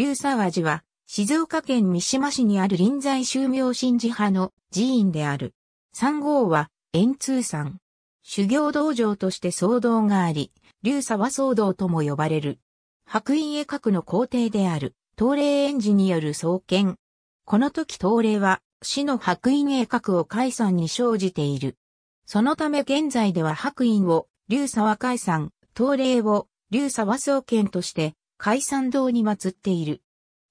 龍沢寺は、静岡県三島市にある臨済宗明神寺派の寺院である。三号は、円通山。修行道場として騒動があり、龍沢騒動とも呼ばれる。白隠絵閣の皇帝である、東霊園寺による創建。この時東霊は、市の白隠絵閣を解散に生じている。そのため現在では白隠を、龍沢解散、東霊を、龍沢創建として、海山堂に祀っている。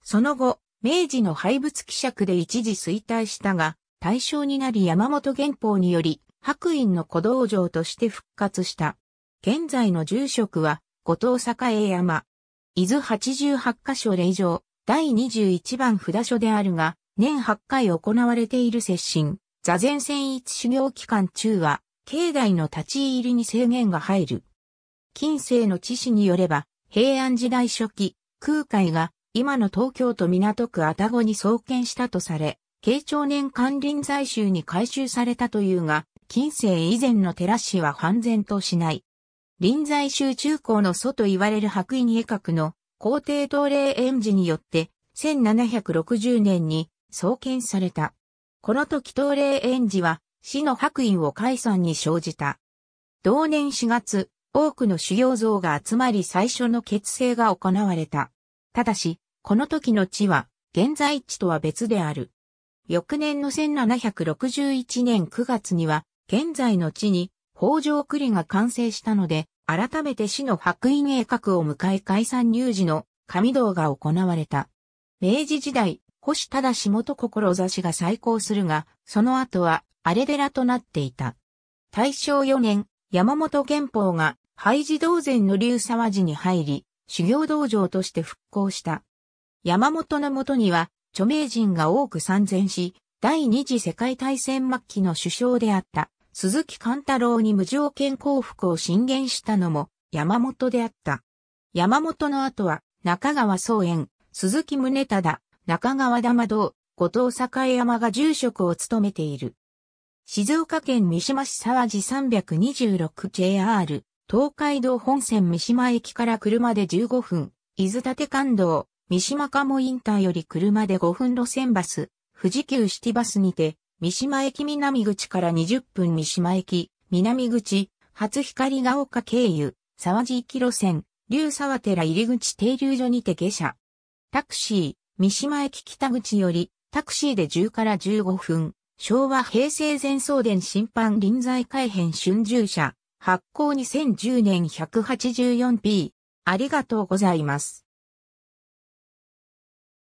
その後、明治の廃仏希釈で一時衰退したが、対象になり山本玄法により、白隠の古道場として復活した。現在の住職は、後藤栄山。伊豆八十八箇所霊場、第二十一番札所であるが、年八回行われている接心、座禅戦一修行期間中は、境内の立ち入りに制限が入る。近世の知事によれば、平安時代初期、空海が今の東京都港区愛宕に創建したとされ、慶長年間臨済宗に改修されたというが、近世以前の寺市は半然としない。臨済宗中高の祖と言われる白衣絵閣の皇帝東霊園寺によって、1760年に創建された。この時東霊園寺は、市の白衣を解散に生じた。同年4月、多くの修行像が集まり最初の結成が行われた。ただし、この時の地は、現在地とは別である。翌年の1761年9月には、現在の地に、北条栗が完成したので、改めて市の白隠鋭閣を迎え解散入寺の神道が行われた。明治時代、星忠志元志が再興するが、その後は荒れ寺となっていた。大正4年、山本元法が廃寺道前の竜沢寺に入り、修行道場として復興した。山本のもとには、著名人が多く参戦し、第二次世界大戦末期の首相であった鈴木勘太郎に無条件降伏を進言したのも山本であった。山本の後は中川宗園、鈴木宗忠、中川玉堂、後藤栄山が住職を務めている。静岡県三島市沢寺 326JR 東海道本線三島駅から車で15分、伊豆立関道、三島鴨インターより車で5分路線バス、富士急シティバスにて、三島駅南口から20分三島駅、南口、初光が丘経由、沢地域路線、竜沢寺入口停留所にて下車。タクシー、三島駅北口より、タクシーで10から15分、昭和平成前送電審判臨済改編春秋車。発行2010年 184p。ありがとうございます。